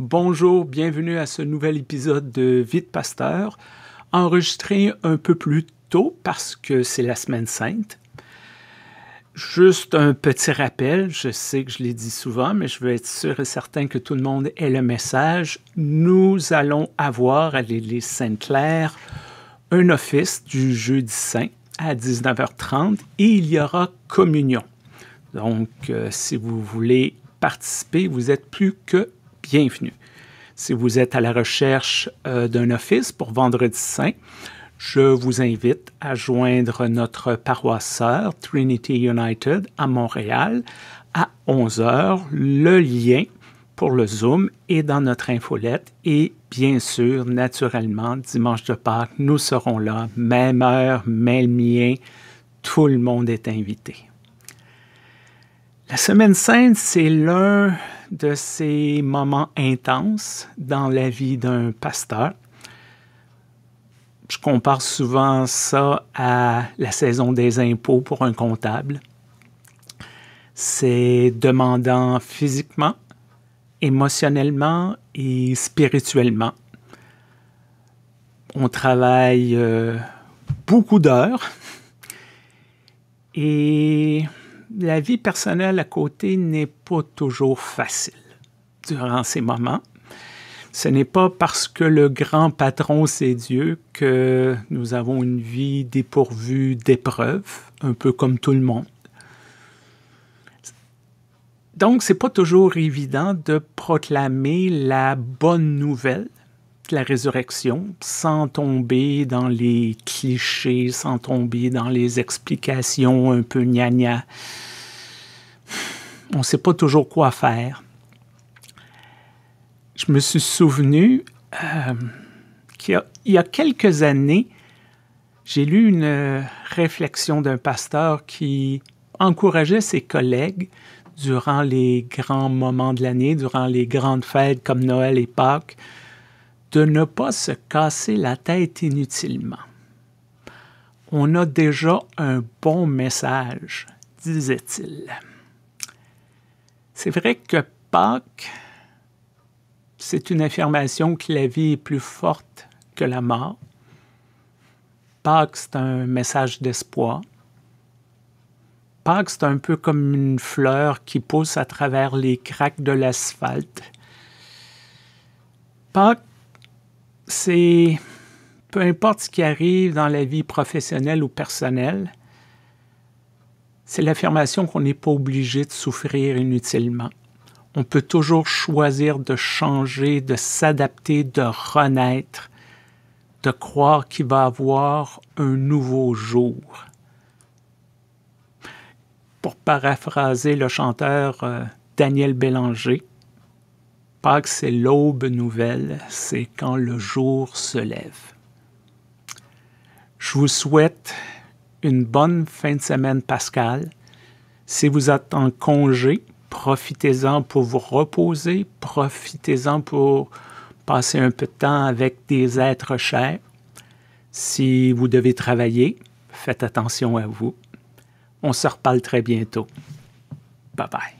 Bonjour, bienvenue à ce nouvel épisode de Vite Pasteur, enregistré un peu plus tôt parce que c'est la semaine sainte. Juste un petit rappel, je sais que je l'ai dit souvent, mais je veux être sûr et certain que tout le monde ait le message. Nous allons avoir à l'Église Sainte-Claire un office du jeudi saint à 19h30 et il y aura communion. Donc, euh, si vous voulez participer, vous êtes plus que bienvenue. Si vous êtes à la recherche euh, d'un office pour vendredi saint, je vous invite à joindre notre paroisseur Trinity United à Montréal à 11h. Le lien pour le Zoom est dans notre infolette et bien sûr, naturellement, dimanche de Pâques, nous serons là, même heure, même lien, tout le monde est invité. La Semaine Sainte, c'est l'un de ces moments intenses dans la vie d'un pasteur. Je compare souvent ça à la saison des impôts pour un comptable. C'est demandant physiquement, émotionnellement et spirituellement. On travaille euh, beaucoup d'heures et la vie personnelle à côté n'est pas toujours facile durant ces moments. Ce n'est pas parce que le grand patron, c'est Dieu, que nous avons une vie dépourvue d'épreuves, un peu comme tout le monde. Donc, ce n'est pas toujours évident de proclamer la bonne nouvelle la résurrection sans tomber dans les clichés, sans tomber dans les explications un peu gna On ne sait pas toujours quoi faire. Je me suis souvenu euh, qu'il y, a quelques années, j'ai lu une euh, réflexion d'un pasteur qui encourageait ses collègues durant les grands moments de l'année, durant les grandes fêtes comme Noël et Pâques, de ne pas se casser la tête inutilement. On a déjà un bon message, disait-il. C'est vrai que Pâques, c'est une affirmation que la vie est plus forte que la mort. Pâques, c'est un message d'espoir. Pâques, c'est un peu comme une fleur qui pousse à travers les craques de l'asphalte. Pâques, c'est peu importe ce qui arrive dans la vie professionnelle ou personnelle, c'est l'affirmation qu'on n'est pas obligé de souffrir inutilement. On peut toujours choisir de changer, de s'adapter, de renaître, de croire qu'il va avoir un nouveau jour. Pour paraphraser le chanteur euh, Daniel Bélanger, que c'est l'aube nouvelle, c'est quand le jour se lève. Je vous souhaite une bonne fin de semaine Pascal. Si vous êtes en congé, profitez-en pour vous reposer, profitez-en pour passer un peu de temps avec des êtres chers. Si vous devez travailler, faites attention à vous. On se reparle très bientôt. Bye bye.